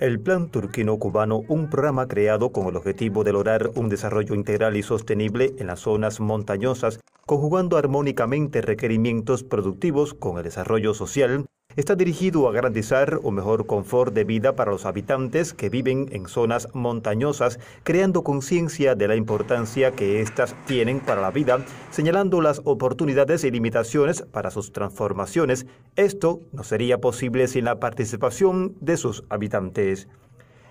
El Plan Turquino-Cubano, un programa creado con el objetivo de lograr un desarrollo integral y sostenible en las zonas montañosas, conjugando armónicamente requerimientos productivos con el desarrollo social, está dirigido a garantizar un mejor confort de vida para los habitantes que viven en zonas montañosas, creando conciencia de la importancia que éstas tienen para la vida, señalando las oportunidades y limitaciones para sus transformaciones. Esto no sería posible sin la participación de sus habitantes.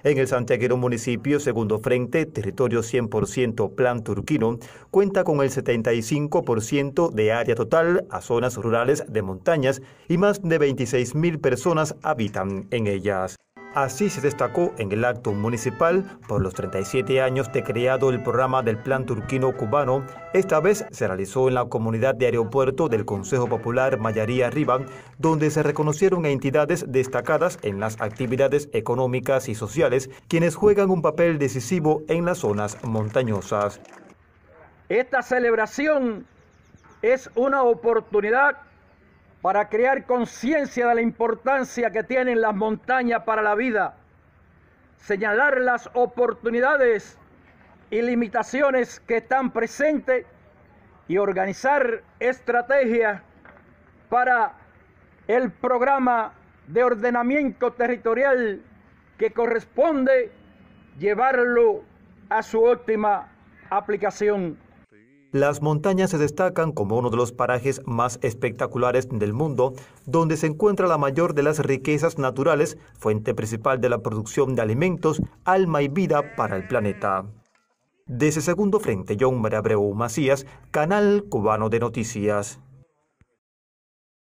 En el santiaguero municipio, segundo frente, territorio 100% plan turquino, cuenta con el 75% de área total a zonas rurales de montañas y más de 26.000 personas habitan en ellas. Así se destacó en el acto municipal por los 37 años de creado el programa del Plan Turquino Cubano. Esta vez se realizó en la comunidad de aeropuerto del Consejo Popular Mayaría riba donde se reconocieron entidades destacadas en las actividades económicas y sociales, quienes juegan un papel decisivo en las zonas montañosas. Esta celebración es una oportunidad para crear conciencia de la importancia que tienen las montañas para la vida, señalar las oportunidades y limitaciones que están presentes y organizar estrategias para el programa de ordenamiento territorial que corresponde llevarlo a su óptima aplicación. Las montañas se destacan como uno de los parajes más espectaculares del mundo, donde se encuentra la mayor de las riquezas naturales, fuente principal de la producción de alimentos, alma y vida para el planeta. Desde segundo frente, John María Macías, Canal Cubano de Noticias.